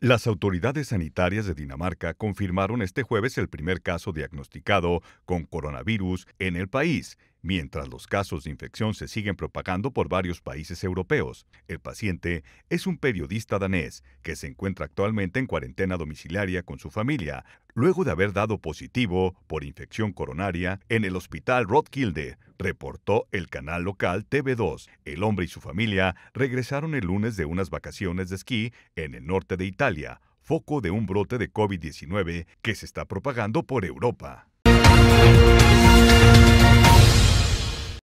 Las autoridades sanitarias de Dinamarca confirmaron este jueves el primer caso diagnosticado con coronavirus en el país Mientras los casos de infección se siguen propagando por varios países europeos, el paciente es un periodista danés que se encuentra actualmente en cuarentena domiciliaria con su familia, luego de haber dado positivo por infección coronaria en el hospital Rothkilde, reportó el canal local TV2. El hombre y su familia regresaron el lunes de unas vacaciones de esquí en el norte de Italia, foco de un brote de COVID-19 que se está propagando por Europa.